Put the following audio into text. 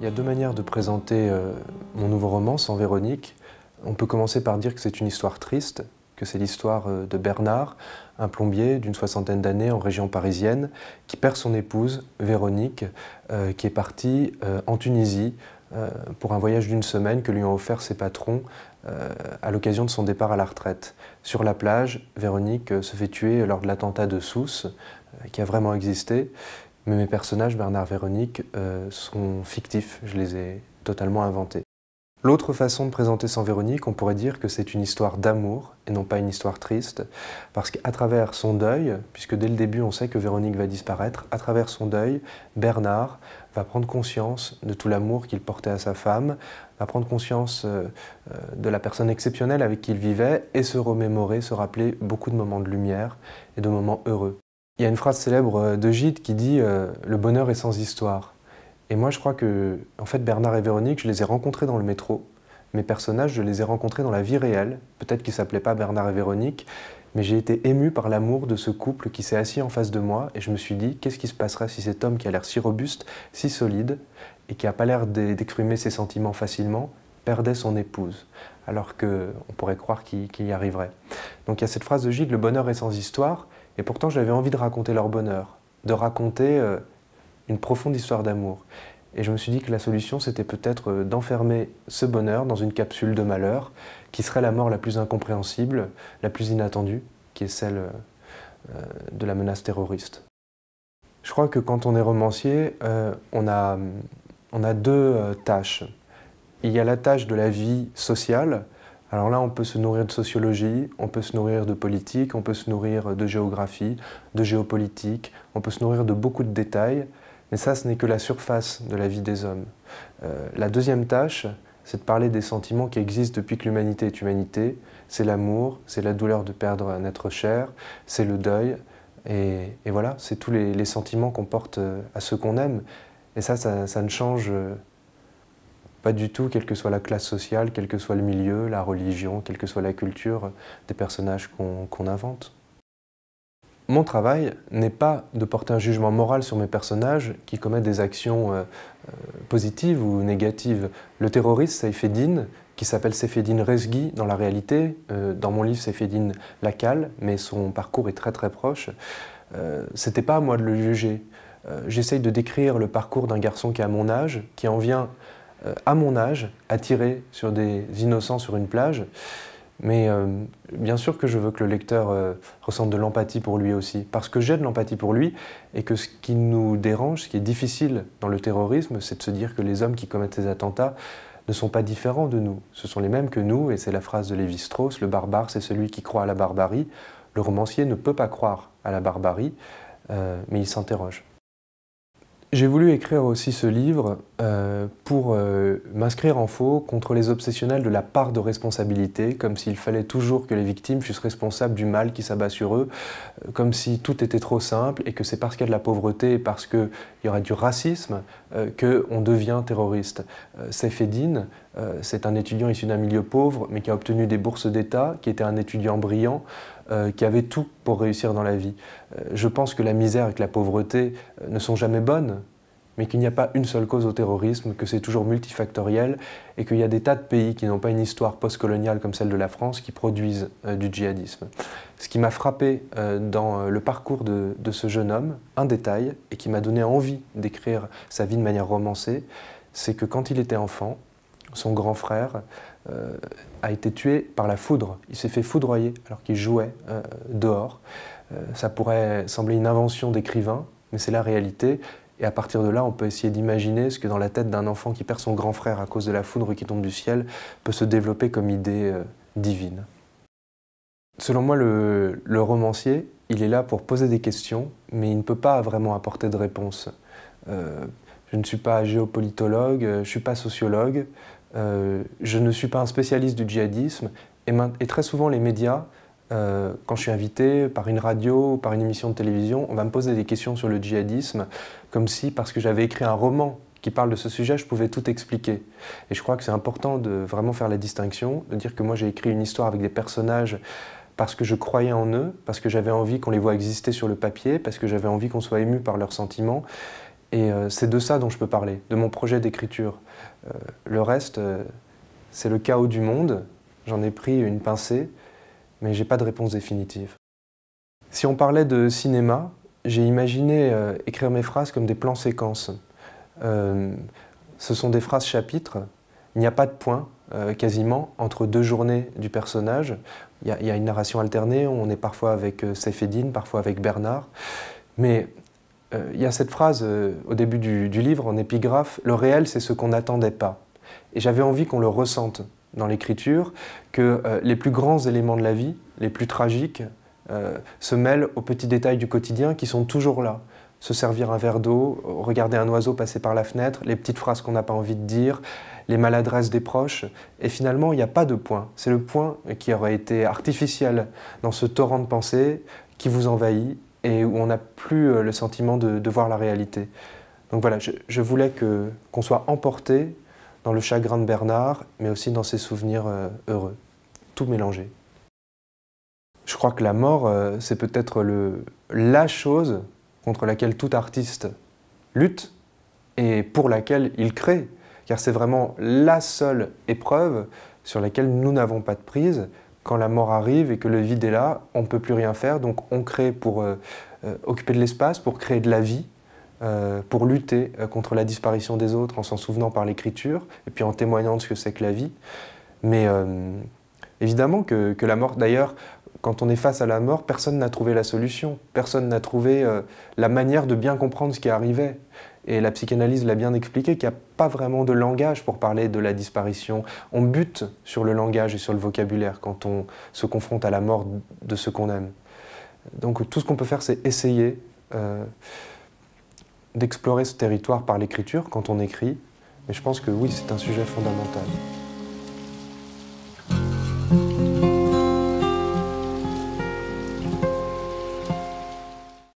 Il y a deux manières de présenter euh, mon nouveau roman, Sans Véronique. On peut commencer par dire que c'est une histoire triste, que c'est l'histoire euh, de Bernard, un plombier d'une soixantaine d'années en région parisienne, qui perd son épouse, Véronique, euh, qui est partie en Tunisie pour un voyage d'une semaine que lui ont offert ses patrons à l'occasion de son départ à la retraite. Sur la plage, Véronique se fait tuer lors de l'attentat de Sousse, qui a vraiment existé, mais mes personnages, Bernard Véronique, euh, sont fictifs, je les ai totalement inventés. L'autre façon de présenter Sans Véronique, on pourrait dire que c'est une histoire d'amour et non pas une histoire triste, parce qu'à travers son deuil, puisque dès le début on sait que Véronique va disparaître, à travers son deuil, Bernard va prendre conscience de tout l'amour qu'il portait à sa femme, va prendre conscience euh, euh, de la personne exceptionnelle avec qui il vivait et se remémorer, se rappeler beaucoup de moments de lumière et de moments heureux. Il y a une phrase célèbre euh, de Gide qui dit euh, Le bonheur est sans histoire. Et moi, je crois que, en fait, Bernard et Véronique, je les ai rencontrés dans le métro. Mes personnages, je les ai rencontrés dans la vie réelle. Peut-être qu'ils ne s'appelaient pas Bernard et Véronique, mais j'ai été ému par l'amour de ce couple qui s'est assis en face de moi et je me suis dit qu'est-ce qui se passerait si cet homme qui a l'air si robuste, si solide et qui n'a pas l'air d'exprimer ses sentiments facilement perdait son épouse, alors qu'on pourrait croire qu'il y arriverait. Donc il y a cette phrase de Gide, le bonheur est sans histoire, et pourtant, j'avais envie de raconter leur bonheur, de raconter euh, une profonde histoire d'amour. Et je me suis dit que la solution, c'était peut-être euh, d'enfermer ce bonheur dans une capsule de malheur, qui serait la mort la plus incompréhensible, la plus inattendue, qui est celle euh, de la menace terroriste. Je crois que quand on est romancier, on a deux tâches. Il y a la tâche de la vie sociale, alors là, on peut se nourrir de sociologie, on peut se nourrir de politique, on peut se nourrir de géographie, de géopolitique, on peut se nourrir de beaucoup de détails, mais ça, ce n'est que la surface de la vie des hommes. Euh, la deuxième tâche, c'est de parler des sentiments qui existent depuis que l'humanité est humanité. C'est l'amour, c'est la douleur de perdre un être cher, c'est le deuil, et, voilà, c'est tous les, sentiments qu'on porte euh, à ceux qu'on aime. Et ça, ça ne change euh, pas du tout, quelle que soit la classe sociale, quel que soit le milieu, la religion, quelle que soit la culture des personnages qu'on invente. Mon travail n'est pas de porter un jugement moral sur mes personnages qui commettent des actions euh, euh, positives ou négatives. Le terroriste Saifeddin, qui s'appelle Sefedine Resgui dans la réalité. Euh, dans mon livre, Sefedine Lacal, mais son parcours est très très proche. C'était pas à moi de le juger. J'essaye de décrire le parcours d'un garçon qui a à mon âge, qui en vient euh, à mon âge, attiré sur des innocents sur une plage. Mais euh, bien sûr que je veux que le lecteur euh, ressente de l'empathie pour lui aussi, parce que j'ai de l'empathie pour lui, et que ce qui nous dérange, ce qui est difficile dans le terrorisme, c'est de se dire que les hommes qui commettent ces attentats ne sont pas différents de nous. Ce sont les mêmes que nous, et c'est la phrase de Lévi-Strauss, le barbare c'est celui qui croit à la barbarie. Le romancier ne peut pas croire à la barbarie, mais il s'interroge. J'ai voulu écrire aussi ce livre euh, pour euh, m'inscrire en faux contre les obsessionnels de la part de responsabilité, comme s'il fallait toujours que les victimes fussent responsables du mal qui s'abat sur eux, euh, comme si tout était trop simple et que c'est parce qu'il y a de la pauvreté et parce qu'il y aurait du racisme qu'on devient terroriste. c'est Fedine, c'est un étudiant issu d'un milieu pauvre, mais qui a obtenu des bourses d'État, qui était un étudiant brillant, qui avait tout pour réussir dans la vie. je pense que la misère et que la pauvreté ne sont jamais bonnes, mais qu'il n'y a pas une seule cause au terrorisme, que c'est toujours multifactoriel et qu'il y a des tas de pays qui n'ont pas une histoire postcoloniale comme celle de la France qui produisent euh, du djihadisme. Ce qui m'a frappé euh, dans euh, le parcours de, ce jeune homme, un détail, et qui m'a donné envie d'écrire sa vie de manière romancée, c'est que quand il était enfant, son grand frère a été tué par la foudre. Il s'est fait foudroyer alors qu'il jouait dehors. ça pourrait sembler une invention d'écrivain, mais c'est la réalité. Et à partir de là, on peut essayer d'imaginer ce que dans la tête d'un enfant qui perd son grand frère à cause de la foudre qui tombe du ciel peut se développer comme idée euh, divine. Selon moi, le, romancier, il est là pour poser des questions, mais il ne peut pas vraiment apporter de réponse. Euh, je ne suis pas géopolitologue, euh, je ne suis pas sociologue, je ne suis pas un spécialiste du djihadisme, et très souvent les médias euh, quand je suis invité par une radio ou par une émission de télévision, on va me poser des questions sur le djihadisme, comme si parce que j'avais écrit un roman qui parle de ce sujet, je pouvais tout expliquer. Et je crois que c'est important de vraiment faire la distinction, de dire que moi j'ai écrit une histoire avec des personnages parce que je croyais en eux, parce que j'avais envie qu'on les voit exister sur le papier, parce que j'avais envie qu'on soit ému par leurs sentiments. Et euh, c'est de ça dont je peux parler, de mon projet d'écriture. Euh, le reste, c'est le chaos du monde. J'en ai pris une pincée mais j'ai pas de réponse définitive. Si on parlait de cinéma, j'ai imaginé euh, écrire mes phrases comme des plans séquences. Euh, ce sont des phrases chapitres. Il n'y a pas de point, euh, quasiment, entre deux journées du personnage. Il y, a une narration alternée, on est parfois avec Seyfedine, parfois avec Bernard. Mais il y a cette phrase au début du livre, en épigraphe, le réel, c'est ce qu'on n'attendait pas. Et j'avais envie qu'on le ressente dans l'écriture que euh, les plus grands éléments de la vie, les plus tragiques, euh, se mêlent aux petits détails du quotidien qui sont toujours là. Se servir un verre d'eau, euh, regarder un oiseau passer par la fenêtre, les petites phrases qu'on n'a pas envie de dire, les maladresses des proches. Et finalement, il n'y a pas de point. C'est le point qui aurait été artificiel dans ce torrent de pensée qui vous envahit et où on n'a plus le sentiment de, voir la réalité. Donc voilà, je, voulais qu'on soit emporté dans le chagrin de Bernard, mais aussi dans ses souvenirs euh, heureux. Tout mélangé. Je crois que la mort, euh, c'est peut-être la chose contre laquelle tout artiste lutte et pour laquelle il crée, car c'est vraiment la seule épreuve sur laquelle nous n'avons pas de prise. Quand la mort arrive et que le vide est là, on ne peut plus rien faire, donc on crée pour euh, occuper de l'espace, pour créer de la vie, euh, pour lutter euh, contre la disparition des autres en s'en souvenant par l'écriture et puis en témoignant de ce que c'est que la vie. Mais euh, évidemment que, la mort, d'ailleurs, quand on est face à la mort, personne n'a trouvé la solution, personne n'a trouvé la manière de bien comprendre ce qui arrivait. Et la psychanalyse l'a bien expliqué qu'il n'y a pas vraiment de langage pour parler de la disparition. On bute sur le langage et sur le vocabulaire quand on se confronte à la mort de ce qu'on aime. Donc tout ce qu'on peut faire, c'est essayer d'explorer ce territoire par l'écriture quand on écrit. Mais je pense que oui, c'est un sujet fondamental.